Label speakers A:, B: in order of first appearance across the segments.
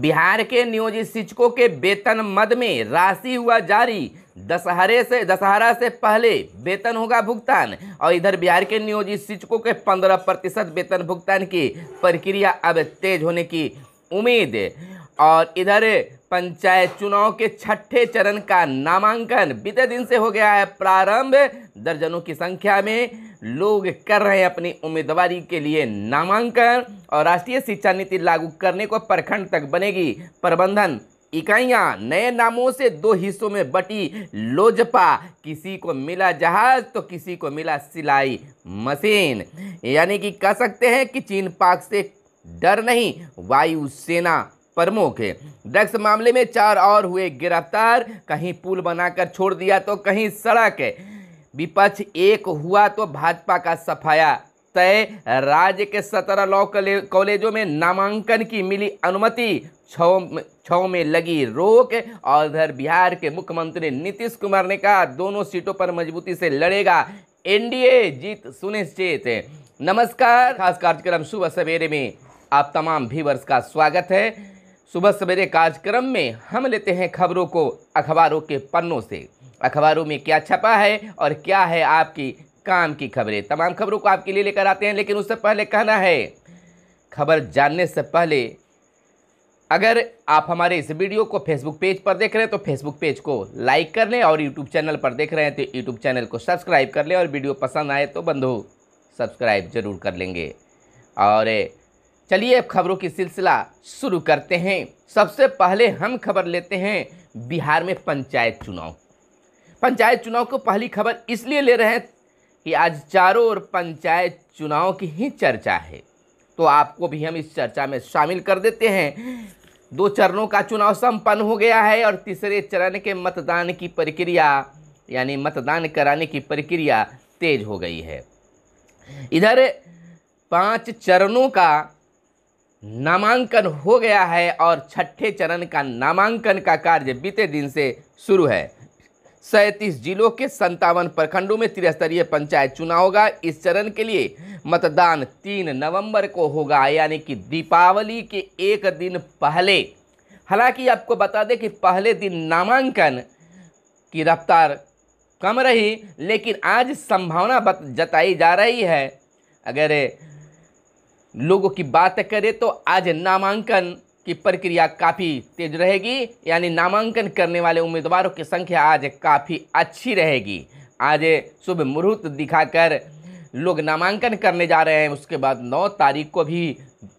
A: बिहार के नियोजित शिक्षकों के वेतन मद में राशि हुआ जारी दशहरे से दशहरा से पहले वेतन होगा भुगतान और इधर बिहार के नियोजित शिक्षकों के पंद्रह प्रतिशत वेतन भुगतान की प्रक्रिया अब तेज होने की उम्मीद और इधर पंचायत चुनाव के छठे चरण का नामांकन बीते दिन से हो गया है प्रारंभ दर्जनों की संख्या में लोग कर रहे हैं अपनी उम्मीदवारी के लिए नामांकन और राष्ट्रीय शिक्षा नीति लागू करने को प्रखंड तक बनेगी प्रबंधन इकाइयां नए नामों से दो हिस्सों में बटी लोजपा किसी को मिला जहाज तो किसी को मिला सिलाई मशीन यानी कि कह सकते हैं कि चीन पाक से डर नहीं वायुसेना प्रमुख है ड्रग्स मामले में चार और हुए गिरफ्तार कहीं पुल बनाकर छोड़ दिया तो कहीं सड़क है विपक्ष एक हुआ तो भाजपा का सफाया तय राज्य के सत्रह लॉ कॉलेजों में नामांकन की मिली अनुमति छ में लगी रोक और उधर बिहार के मुख्यमंत्री नीतीश कुमार ने कहा दोनों सीटों पर मजबूती से लड़ेगा एनडीए जीत सुनिश्चित नमस्कार खास कार्यक्रम सुबह सवेरे में आप तमाम व्यूवर्स का स्वागत है सुबह सवेरे कार्यक्रम में हम लेते हैं खबरों को अखबारों के पन्नों से अखबारों में क्या छपा है और क्या है आपकी काम की खबरें तमाम खबरों को आपके लिए लेकर आते हैं लेकिन उससे पहले कहना है खबर जानने से पहले अगर आप हमारे इस वीडियो को फेसबुक पेज पर देख रहे हैं तो फेसबुक पेज को लाइक कर लें और यूट्यूब चैनल पर देख रहे हैं तो यूट्यूब चैनल को सब्सक्राइब कर लें और वीडियो पसंद आए तो बंधु सब्सक्राइब जरूर कर लेंगे और चलिए अब खबरों की सिलसिला शुरू करते हैं सबसे पहले हम खबर लेते हैं बिहार में पंचायत चुनाव पंचायत चुनाव को पहली खबर इसलिए ले रहे हैं कि आज चारों ओर पंचायत चुनाव की ही चर्चा है तो आपको भी हम इस चर्चा में शामिल कर देते हैं दो चरणों का चुनाव संपन्न हो गया है और तीसरे चरण के मतदान की प्रक्रिया यानी मतदान कराने की प्रक्रिया तेज हो गई है इधर पांच चरणों का नामांकन हो गया है और छठे चरण का नामांकन का कार्य बीते दिन से शुरू है सैंतीस जिलों के संतावन प्रखंडों में त्रिस्तरीय पंचायत चुनाव होगा इस चरण के लिए मतदान तीन नवंबर को होगा यानी कि दीपावली के एक दिन पहले हालांकि आपको बता दें कि पहले दिन नामांकन की रफ्तार कम रही लेकिन आज संभावना जताई जा रही है अगर लोगों की बात करें तो आज नामांकन की प्रक्रिया काफ़ी तेज रहेगी यानी नामांकन करने वाले उम्मीदवारों की संख्या आज काफ़ी अच्छी रहेगी आज शुभ मुहूर्त दिखाकर लोग नामांकन करने जा रहे हैं उसके बाद नौ तारीख को भी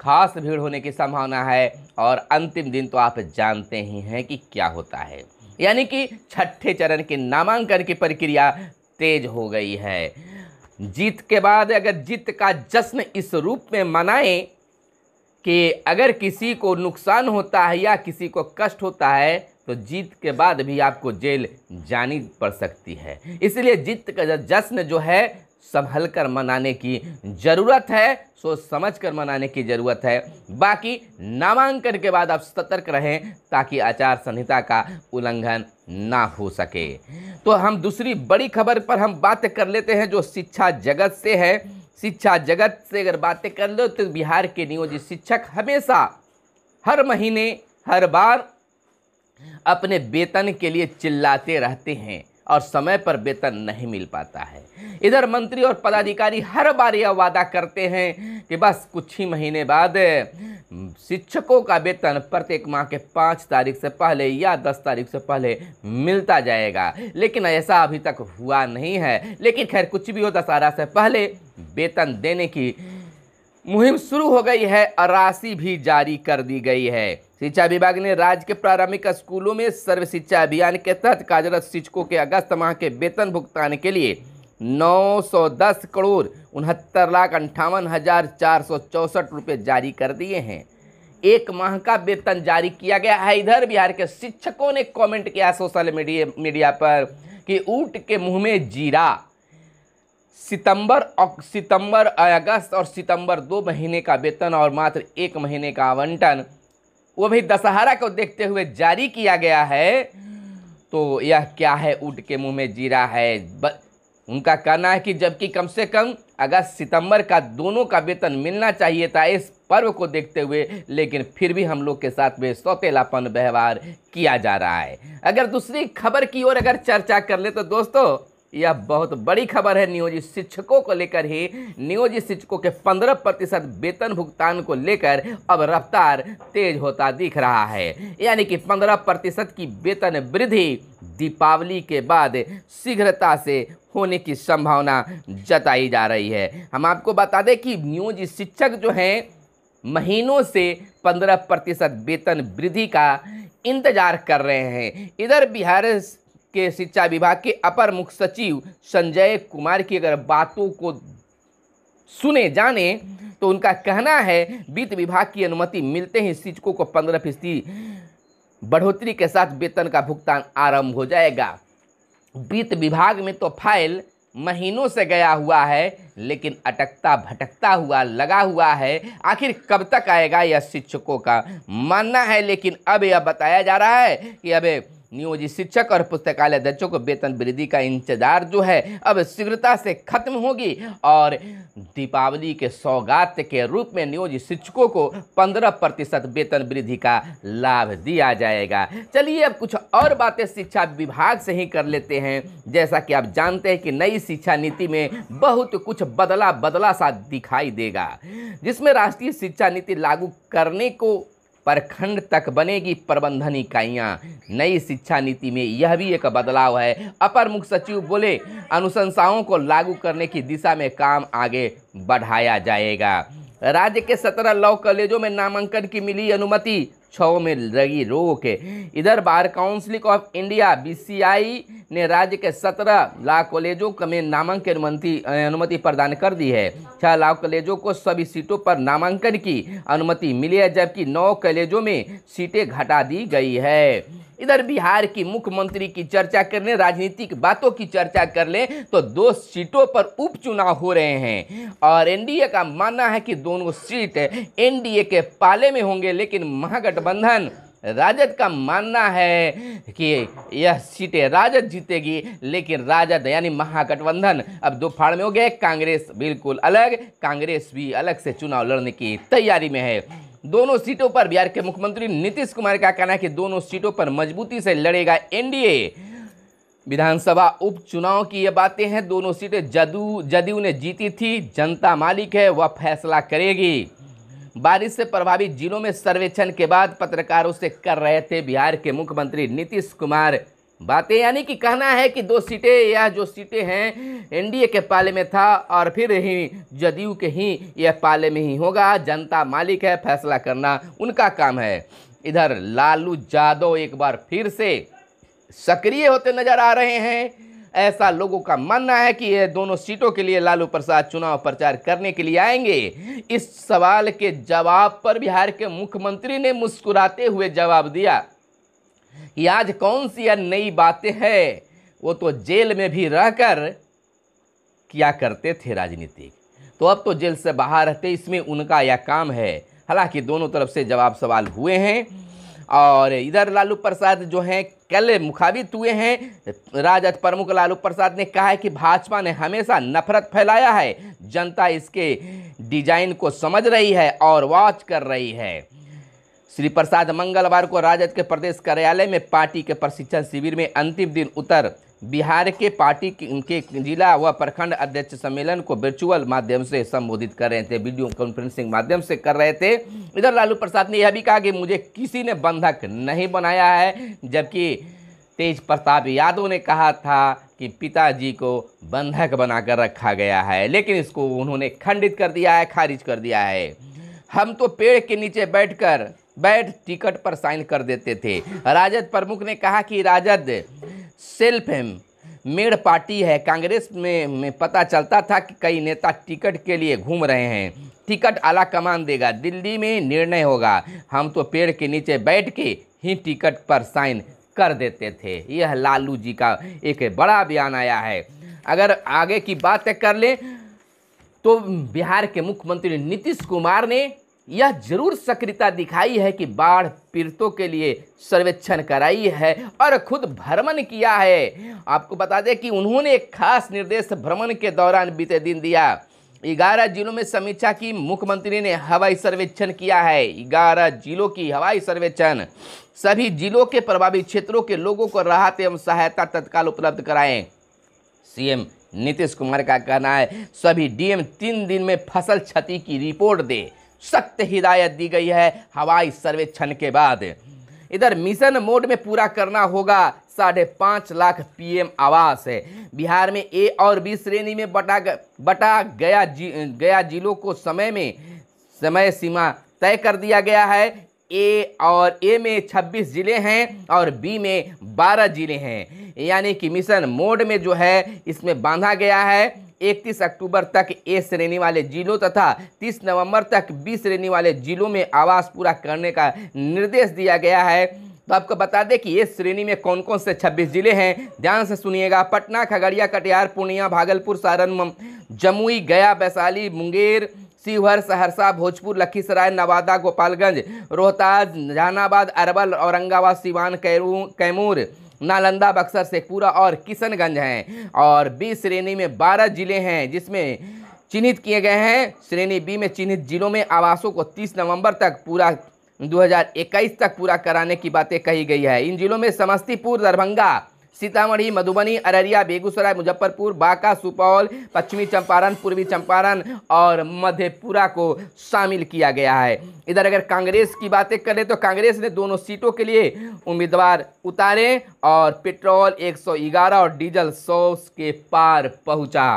A: खास भीड़ होने की संभावना है और अंतिम दिन तो आप जानते ही हैं कि क्या होता है यानी कि छठे चरण के नामांकन की प्रक्रिया तेज हो गई है जीत के बाद अगर जीत का जश्न इस रूप में मनाएं कि अगर किसी को नुकसान होता है या किसी को कष्ट होता है तो जीत के बाद भी आपको जेल जानी पड़ सकती है इसलिए जीत का जश्न जो है संभल कर मनाने की ज़रूरत है सोच समझ कर मनाने की ज़रूरत है बाकी नामांकन के बाद आप सतर्क रहें ताकि आचार संहिता का उल्लंघन ना हो सके तो हम दूसरी बड़ी खबर पर हम बात कर लेते हैं जो शिक्षा जगत से है शिक्षा जगत से अगर बातें कर लो तो बिहार के नियोजित शिक्षक हमेशा हर महीने हर बार अपने वेतन के लिए चिल्लाते रहते हैं और समय पर वेतन नहीं मिल पाता है इधर मंत्री और पदाधिकारी हर बार यह वादा करते हैं कि बस कुछ ही महीने बाद शिक्षकों का वेतन प्रत्येक माह के पाँच तारीख से पहले या दस तारीख से पहले मिलता जाएगा लेकिन ऐसा अभी तक हुआ नहीं है लेकिन खैर कुछ भी हो दशहरा से पहले वेतन देने की मुहिम शुरू हो गई है और राशि भी जारी कर दी गई है शिक्षा विभाग ने राज्य के प्रारंभिक स्कूलों में सर्व शिक्षा अभियान के तहत कार्यरत शिक्षकों के अगस्त माह के वेतन भुगतान के लिए 910 करोड़ उनहत्तर लाख अंठावन हज़ार चार सौ चौंसठ रुपये जारी कर दिए हैं एक माह का वेतन जारी किया गया है इधर बिहार के शिक्षकों ने कमेंट किया सोशल मीडिया मीडिया पर कि ऊँट के मुंह में जीरा सितंबर सितंबर अगस्त और सितंबर दो महीने का वेतन और मात्र एक महीने का आवंटन वो भी दशहरा को देखते हुए जारी किया गया है तो यह क्या है ऊट के मुंह में जीरा है ब, उनका कहना है कि जबकि कम से कम अगस्त सितंबर का दोनों का वेतन मिलना चाहिए था इस पर्व को देखते हुए लेकिन फिर भी हम लोग के साथ में सौतेलापन व्यवहार किया जा रहा है अगर दूसरी खबर की ओर अगर चर्चा कर ले तो दोस्तों यह बहुत बड़ी खबर है नियोजित शिक्षकों को लेकर ही नियोजित शिक्षकों के पंद्रह प्रतिशत वेतन भुगतान को लेकर अब रफ्तार तेज होता दिख रहा है यानी कि पंद्रह प्रतिशत की वेतन वृद्धि दीपावली के बाद शीघ्रता से होने की संभावना जताई जा रही है हम आपको बता दें कि नियोजित शिक्षक जो हैं महीनों से पंद्रह प्रतिशत वेतन वृद्धि का इंतजार कर रहे हैं इधर बिहार के शिक्षा विभाग के अपर मुख्य सचिव संजय कुमार की अगर बातों को सुने जाने तो उनका कहना है वित्त विभाग की अनुमति मिलते ही शिक्षकों को पंद्रह फीसदी बढ़ोतरी के साथ वेतन का भुगतान आरंभ हो जाएगा वित्त विभाग में तो फाइल महीनों से गया हुआ है लेकिन अटकता भटकता हुआ लगा हुआ है आखिर कब तक आएगा यह शिक्षकों का मानना है लेकिन अब यह बताया जा रहा है कि अब नियोजित शिक्षक और पुस्तकालय अध्यक्षों को वेतन वृद्धि का इंतजार जो है अब शीघ्रता से खत्म होगी और दीपावली के सौगात के रूप में नियोजित शिक्षकों को 15 प्रतिशत वेतन वृद्धि का लाभ दिया जाएगा चलिए अब कुछ और बातें शिक्षा विभाग से ही कर लेते हैं जैसा कि आप जानते हैं कि नई शिक्षा नीति में बहुत कुछ बदला बदला सा दिखाई देगा जिसमें राष्ट्रीय शिक्षा नीति लागू करने को प्रखंड तक बनेगी प्रबंधन इकाइयाँ नई शिक्षा नीति में यह भी एक बदलाव है अपर मुख्य सचिव बोले अनुशंसाओं को लागू करने की दिशा में काम आगे बढ़ाया जाएगा राज्य के सत्रह लॉ कॉलेजों में नामांकन की मिली अनुमति कक्षाओं में लगी रोक इधर बार काउंसिल ऑफ इंडिया बी ने राज्य के सत्रह लाख कॉलेजों में नामांकन अनुमति अनुमति प्रदान कर दी है छह लाख कॉलेजों को सभी सीटों पर नामांकन की अनुमति मिली है जबकि नौ कॉलेजों में सीटें घटा दी गई है इधर बिहार की मुख्यमंत्री की चर्चा कर लें राजनीतिक बातों की चर्चा कर लें तो दो सीटों पर उपचुनाव हो रहे हैं और एनडीए का मानना है कि दोनों सीट एनडीए के पाले में होंगे लेकिन महागठबंधन राजद का मानना है कि यह सीटें राजद जीतेगी लेकिन राजद यानी महागठबंधन अब दो फाड़ में हो गए कांग्रेस बिल्कुल अलग कांग्रेस भी अलग से चुनाव लड़ने की तैयारी में है दोनों सीटों पर बिहार के मुख्यमंत्री नीतीश कुमार का कहना है कि दोनों सीटों पर मजबूती से लड़ेगा एनडीए विधानसभा उपचुनाव की ये बातें हैं दोनों सीटें जदू जदयू ने जीती थी जनता मालिक है वह फैसला करेगी बारिश से प्रभावित जिलों में सर्वेक्षण के बाद पत्रकारों से कर रहे थे बिहार के मुख्यमंत्री नीतीश कुमार बातें यानी कि कहना है कि दो सीटें या जो सीटें हैं एनडीए के पाले में था और फिर ही जदयू के ही यह पाले में ही होगा जनता मालिक है फैसला करना उनका काम है इधर लालू यादव एक बार फिर से सक्रिय होते नजर आ रहे हैं ऐसा लोगों का मानना है कि ये दोनों सीटों के लिए लालू प्रसाद चुनाव प्रचार करने के लिए आएंगे इस सवाल के जवाब पर बिहार के मुख्यमंत्री ने मुस्कुराते हुए जवाब दिया कि आज कौन सी नई बातें हैं वो तो जेल में भी रहकर किया करते थे राजनीतिक तो अब तो जेल से बाहर रहते इसमें उनका यह काम है हालांकि दोनों तरफ से जवाब सवाल हुए हैं और इधर लालू प्रसाद जो हैं कल मुखाबित हुए हैं राजद प्रमुख लालू प्रसाद ने कहा है कि भाजपा ने हमेशा नफरत फैलाया है जनता इसके डिजाइन को समझ रही है और वॉच कर रही है श्री प्रसाद मंगलवार को राजद के प्रदेश कार्यालय में पार्टी के प्रशिक्षण शिविर में अंतिम दिन उतर बिहार के पार्टी के जिला व प्रखंड अध्यक्ष सम्मेलन को वर्चुअल माध्यम से संबोधित कर रहे थे वीडियो कॉन्फ्रेंसिंग माध्यम से कर रहे थे इधर लालू प्रसाद ने यह भी कहा कि मुझे किसी ने बंधक नहीं बनाया है जबकि तेज प्रताप यादव ने कहा था कि पिताजी को बंधक बनाकर रखा गया है लेकिन इसको उन्होंने खंडित कर दिया है खारिज कर दिया है हम तो पेड़ के नीचे बैठकर बैठ टिकट पर साइन कर देते थे राजद प्रमुख ने कहा कि राजद सेल्फ मेड पार्टी है कांग्रेस में, में पता चलता था कि कई नेता टिकट के लिए घूम रहे हैं टिकट आला कमान देगा दिल्ली में निर्णय होगा हम तो पेड़ के नीचे बैठ के ही टिकट पर साइन कर देते थे यह लालू जी का एक बड़ा बयान आया है अगर आगे की बात कर लें तो बिहार के मुख्यमंत्री नीतीश कुमार ने यह जरूर सक्रियता दिखाई है कि बाढ़ पीड़ितों के लिए सर्वेक्षण कराई है और खुद भ्रमण किया है आपको बता दें कि उन्होंने एक खास निर्देश भ्रमण के दौरान बीते दिन दिया ग्यारह जिलों में समीक्षा की मुख्यमंत्री ने हवाई सर्वेक्षण किया है ग्यारह जिलों की हवाई सर्वेक्षण सभी जिलों के प्रभावित क्षेत्रों के लोगों को राहत एवं सहायता तत्काल उपलब्ध कराएं सीएम नीतीश कुमार का कहना है सभी डीएम तीन दिन में फसल क्षति की रिपोर्ट दें सख्त हिदायत दी गई है हवाई सर्वेक्षण के बाद इधर मिशन मोड में पूरा करना होगा साढ़े पाँच लाख पीएम आवास है बिहार में ए और बी श्रेणी में बटा बटा गया जी गया जिलों को समय में समय सीमा तय कर दिया गया है ए और ए में 26 ज़िले हैं और बी में 12 ज़िले हैं यानी कि मिशन मोड में जो है इसमें बांधा गया है 31 अक्टूबर तक ए श्रेणी वाले जिलों तथा 30 नवंबर तक बी श्रेणी वाले जिलों में आवास पूरा करने का निर्देश दिया गया है तो आपको बता दें कि इस श्रेणी में कौन कौन से 26 जिले हैं ध्यान से सुनिएगा पटना खगड़िया कटिहार पूर्णिया भागलपुर सारण जमुई गया वैशाली मुंगेर शिवहर सहरसा भोजपुर लखीसराय नवादा गोपालगंज रोहतास जहानाबाद अरवल औरंगाबाद सीवान कैमूर नालंदा बक्सर शेखपुरा और किशनगंज हैं और बी श्रेणी में बारह जिले हैं जिसमें चिन्हित किए गए हैं श्रेणी बी में चिन्हित जिलों में आवासों को 30 नवंबर तक पूरा 2021 तक पूरा कराने की बातें कही गई है इन जिलों में समस्तीपुर दरभंगा सीतामढ़ी मधुबनी अररिया बेगूसराय मुजफ्फरपुर बांका सुपौल पश्चिमी चंपारण पूर्वी चंपारण और मधेपुरा को शामिल किया गया है इधर अगर कांग्रेस की बातें करें तो कांग्रेस ने दोनों सीटों के लिए उम्मीदवार उतारे और पेट्रोल 111 और डीजल सौ के पार पहुंचा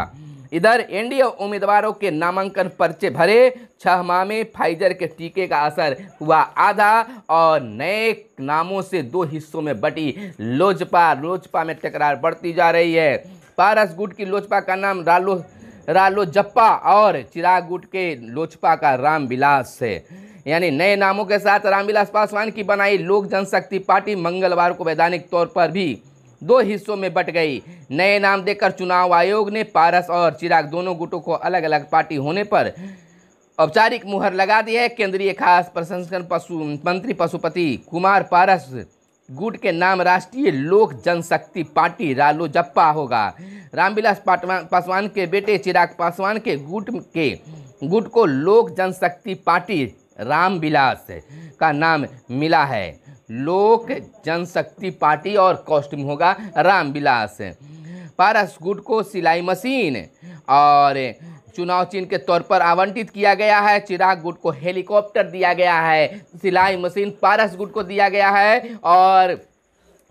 A: इधर एनडीए उम्मीदवारों के नामांकन पर्चे भरे छह माह में फाइजर के टीके का असर हुआ आधा और नए नामों से दो हिस्सों में बटी लोजपा लोजपा में टकरार बढ़ती जा रही है पारस गुट की लोजपा का नाम रालो रालो जप्पा और चिराग गुट के लोजपा का राम बिलास है यानी नए नामों के साथ रामविलास पासवान की बनाई लोक जनशक्ति पार्टी मंगलवार को वैधानिक तौर पर भी दो हिस्सों में बट गई नए नाम देकर चुनाव आयोग ने पारस और चिराग दोनों गुटों को अलग अलग पार्टी होने पर औपचारिक मुहर लगा दी है केंद्रीय खास प्रसंस्करण पशु मंत्री पशुपति कुमार पारस गुट के नाम राष्ट्रीय लोक जनशक्ति पार्टी रालो जप्पा होगा रामविलास पासवान के बेटे चिराग पासवान के गुट के गुट को लोक जनशक्ति पार्टी रामविलास का नाम मिला है लोक जनशक्ति पार्टी और कॉस्ट्यूम होगा रामविलास पारस गुट को सिलाई मशीन और चुनाव चिन्ह के तौर पर आवंटित किया गया है चिराग गुट को हेलीकॉप्टर दिया गया है सिलाई मशीन पारस गुट को दिया गया है और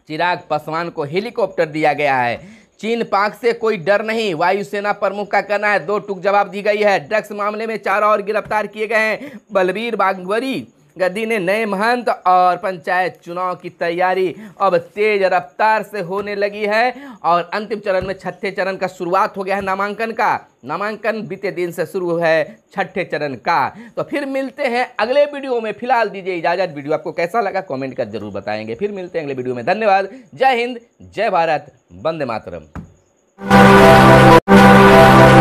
A: चिराग पासवान को हेलीकॉप्टर दिया गया है चीन पाक से कोई डर नहीं वायुसेना प्रमुख का कहना है दो टुक जवाब दी गई है ड्रग्स मामले में चार और गिरफ्तार किए गए हैं बलबीर बागवरी गद्दी ने नए महंत और पंचायत चुनाव की तैयारी अब तेज रफ्तार से होने लगी है और अंतिम चरण में छठे चरण का शुरुआत हो गया है नामांकन का नामांकन बीते दिन से शुरू है छठे चरण का तो फिर मिलते हैं अगले वीडियो में फिलहाल दीजिए इजाज़त वीडियो आपको कैसा लगा कमेंट कर जरूर बताएंगे फिर मिलते हैं अगले वीडियो में धन्यवाद जय हिंद जय भारत वंदे मातरम